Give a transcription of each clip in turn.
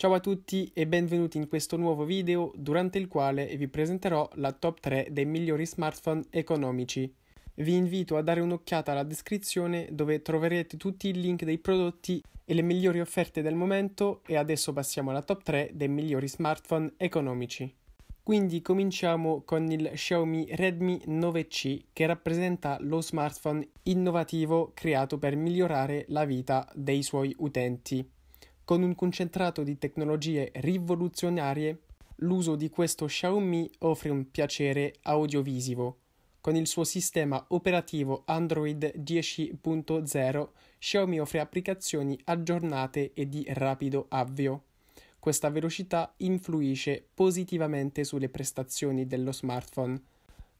Ciao a tutti e benvenuti in questo nuovo video durante il quale vi presenterò la top 3 dei migliori smartphone economici. Vi invito a dare un'occhiata alla descrizione dove troverete tutti i link dei prodotti e le migliori offerte del momento e adesso passiamo alla top 3 dei migliori smartphone economici. Quindi cominciamo con il Xiaomi Redmi 9C che rappresenta lo smartphone innovativo creato per migliorare la vita dei suoi utenti con un concentrato di tecnologie rivoluzionarie, l'uso di questo Xiaomi offre un piacere audiovisivo. Con il suo sistema operativo Android 10.0, Xiaomi offre applicazioni aggiornate e di rapido avvio. Questa velocità influisce positivamente sulle prestazioni dello smartphone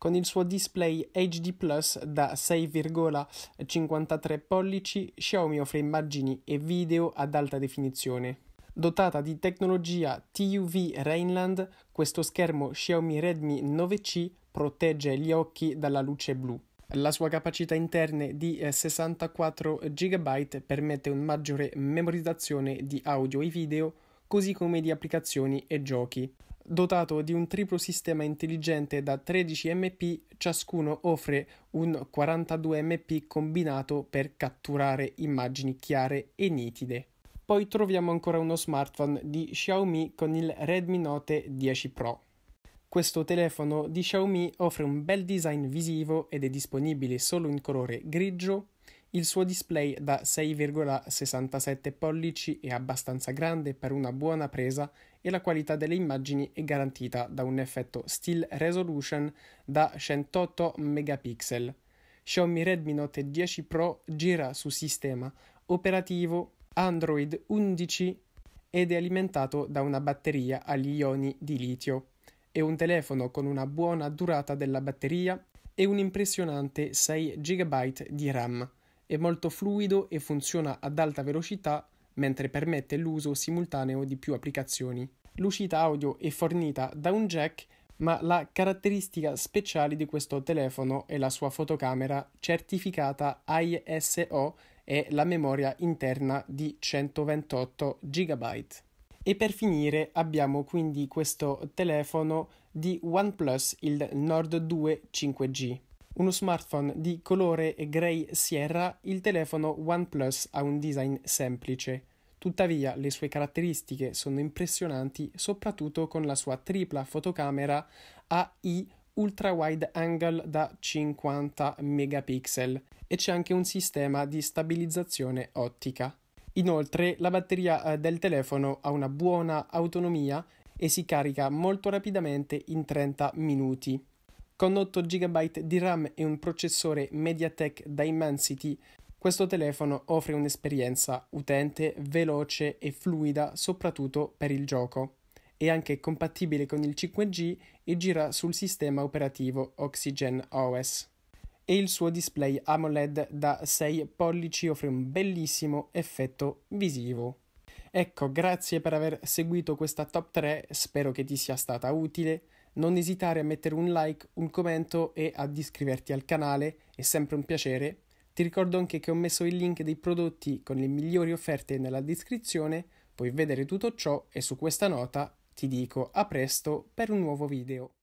con il suo display HD Plus da 6,53 pollici, Xiaomi offre immagini e video ad alta definizione. Dotata di tecnologia TUV Rainland, questo schermo Xiaomi Redmi 9C protegge gli occhi dalla luce blu. La sua capacità interna di 64 eh, GB permette una maggiore memorizzazione di audio e video, così come di applicazioni e giochi. Dotato di un triplo sistema intelligente da 13 MP, ciascuno offre un 42 MP combinato per catturare immagini chiare e nitide. Poi troviamo ancora uno smartphone di Xiaomi con il Redmi Note 10 Pro. Questo telefono di Xiaomi offre un bel design visivo ed è disponibile solo in colore grigio, il suo display da 6,67 pollici è abbastanza grande per una buona presa e la qualità delle immagini è garantita da un effetto still resolution da 108 megapixel. Xiaomi Redmi Note 10 Pro gira su sistema operativo Android 11 ed è alimentato da una batteria agli ioni di litio. È un telefono con una buona durata della batteria e un impressionante 6 GB di RAM è molto fluido e funziona ad alta velocità mentre permette l'uso simultaneo di più applicazioni. L'uscita audio è fornita da un jack, ma la caratteristica speciale di questo telefono è la sua fotocamera certificata ISO e la memoria interna di 128 GB. E per finire abbiamo quindi questo telefono di OnePlus, il Nord 2 5G uno smartphone di colore grey sierra, il telefono OnePlus ha un design semplice. Tuttavia le sue caratteristiche sono impressionanti soprattutto con la sua tripla fotocamera AI ultra wide angle da 50 megapixel e c'è anche un sistema di stabilizzazione ottica. Inoltre la batteria eh, del telefono ha una buona autonomia e si carica molto rapidamente in 30 minuti. Con 8 GB di RAM e un processore MediaTek Dimensity, questo telefono offre un'esperienza utente veloce e fluida soprattutto per il gioco. È anche compatibile con il 5G e gira sul sistema operativo Oxygen OS e il suo display AMOLED da 6 pollici offre un bellissimo effetto visivo. Ecco, grazie per aver seguito questa top 3, spero che ti sia stata utile non esitare a mettere un like, un commento e ad iscriverti al canale, è sempre un piacere. Ti ricordo anche che ho messo il link dei prodotti con le migliori offerte nella descrizione, puoi vedere tutto ciò e su questa nota ti dico a presto per un nuovo video.